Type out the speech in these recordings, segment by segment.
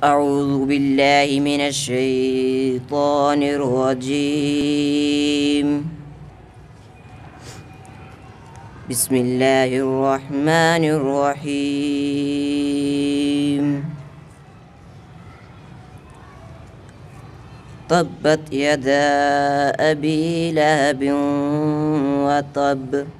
أعوذ بالله من الشيطان الرجيم بسم الله الرحمن الرحيم طبت يدا أبي لهب وطب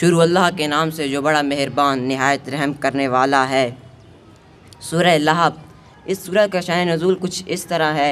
शुरू अल्लाह के नाम से जो बड़ा मेहरबान नहायत रहम करने वाला है सूरह लहब इस सूरह का शान नज़ुल कुछ इस तरह है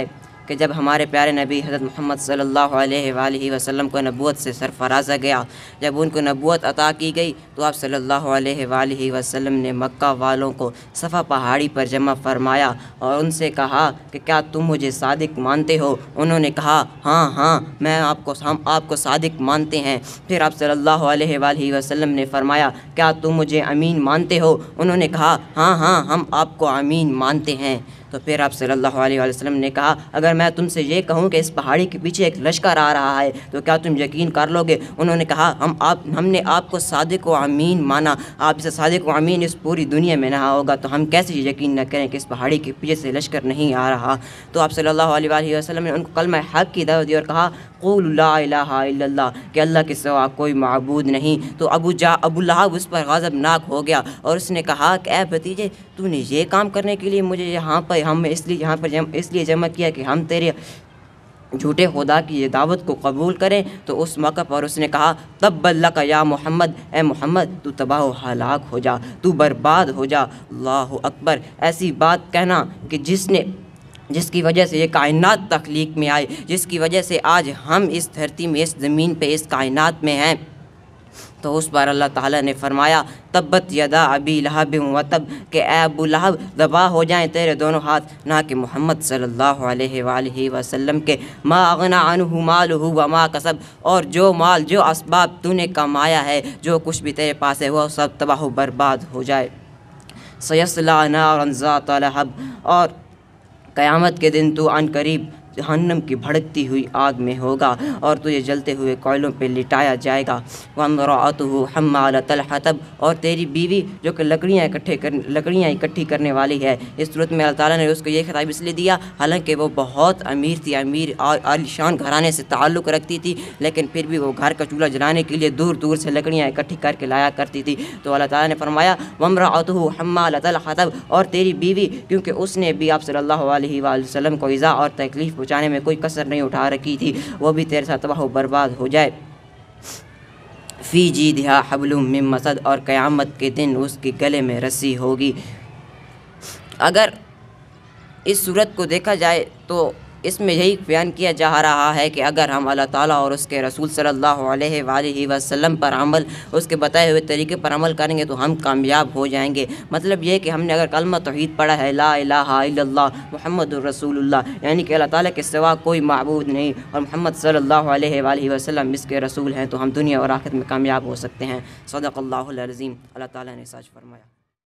कि जब हमारे प्यारे नबी हज़रत मोहम्मद सल्लल्लाहु अलैहि वसल्लम को नबूत से सरफराजा गया जब उनको नबूत अता की गई तो आप सल्लल्लाहु अलैहि वसल्लम ने मक्का वालों को सफ़ा पहाड़ी पर जमा फरमाया और उनसे कहा कि क्या तुम मुझे सादिक मानते हो उन्होंने कहा हाँ हाँ मैं आपको हम आपको सादिक मानते हैं फिर आप सल्लल्लाहु अलैहि वसल्लम ने फरमाया क्या तुम मुझे अमीन मानते हो उन्होंने कहा हाँ हाँ हम आपको अमीन मानते हैं तो फिर आप सल्लल्लाहु अलैहि वसल्लम ने कहा अगर मैं तुमसे ये कहूँ कि इस पहाड़ी के पीछे एक लश्कर आ रहा है तो क्या तुम यकीन कर लोगे उन्होंने कहा हम आप हमने आपको सादिक व अमीन माना आप इसे सादिक व अमीन इस पूरी दुनिया में नहा होगा तो हम कैसे यकीन न करें कि इस पहाड़ी के पीछे से लश्कर नहीं आ रहा तो आप सल्लल्लाहु अलैहि वसल्लम ने उनको कलम हक की दावत दी और कहा कुल ला कि अल्लाह के सिवा कोई मबूद नहीं तो अबू जा अबू लहाब उस पर गज़बनाक हो गया और उसने कहा कि ए भतीजे तूने ये काम करने के लिए मुझे यहाँ पर हम इसलिए यहाँ पर जम, इसलिए जमा किया कि हम तेरे झूठे खुदा की ये दावत को कबूल करें तो उस मौका पर उसने कहा तब बल्ला का या मोहम्मद ए मोहम्मद तू तबाह हलाक हो जा तू बर्बाद हो जा अल्लाह अकबर ऐसी बात कहना कि जिसने जिसकी वजह से ये कायनात तख्लीक में आई जिसकी वजह से आज हम इस धरती में इस ज़मीन पे इस कायनात में हैं तो उस बार अल्लाह ताला ने फरमाया तब्बत यदा अबी लहब व तब के अबू लहब दबा हो जाएं तेरे दोनों हाथ ना कि मोहम्मद सल्लल्लाहु अलैहि वसल्लम के मा अगना अनहु माल हु व मा कसब और जो माल जो इसबाब तूने कमाया है जो कुछ भी तेरे पास है वह सब तबाह बर्बाद हो जाए सयसला लहब और क़यामत के दिन तो अन करीब जहन्नम की भड़कती हुई आग में होगा और तुझे जलते हुए कोयलों पर लिटाया जाएगा वमरात हो हमालतल हतब और तेरी बीवी जो कि लकड़ियाँ इकट्ठे कर लकड़ियाँ इकट्ठी करने वाली है इस सूरत में अल्लाह ताला ने उसको ये खिताब इसलिए दिया हालांकि वो बहुत अमीर थी अमीर और आलिशान घराने से ताल्लुक़ रखती थी लेकिन फिर भी वो घर का चूल्हा जलाने के लिए दूर दूर से लकड़ियाँ इकट्ठी करके लाया करती थी तो अल्लाह ताला ने फरमाया वमरात हो हमालतल हतब और तेरी बीवी क्योंकि उसने भी आप सल्ला वसलम को ईज़ा और तकलीफ़ पहुँचाने में कोई कसर नहीं उठा रखी थी वो भी तेरे साथ तबाह बर्बाद हो जाए फ़ी जी दिया हबलुम में मसद और क़यामत के दिन उसके गले में रस्सी होगी अगर इस सूरत को देखा जाए तो इसमें यही बयान किया जा रहा है कि अगर हम अल्लाह ताला और उसके रसूल सल्लल्लाहु अलैहि वसल्लम पर अमल उसके बताए हुए तरीके पर अमल करेंगे तो हम कामयाब हो जाएंगे मतलब ये कि हमने अगर कलमा तोहद पढ़ा है ला इला महमद रसूल यानी कि अल्लाह ताली के सिवा कोई मबूद नहीं और महमद सल्ला वसलम इसके रसूल हैं तो हम दुनिया और आखिर में कामयाब हो सकते हैं सदक़ल्लाज़ीम अल्लाह ताली ने साज फरमाया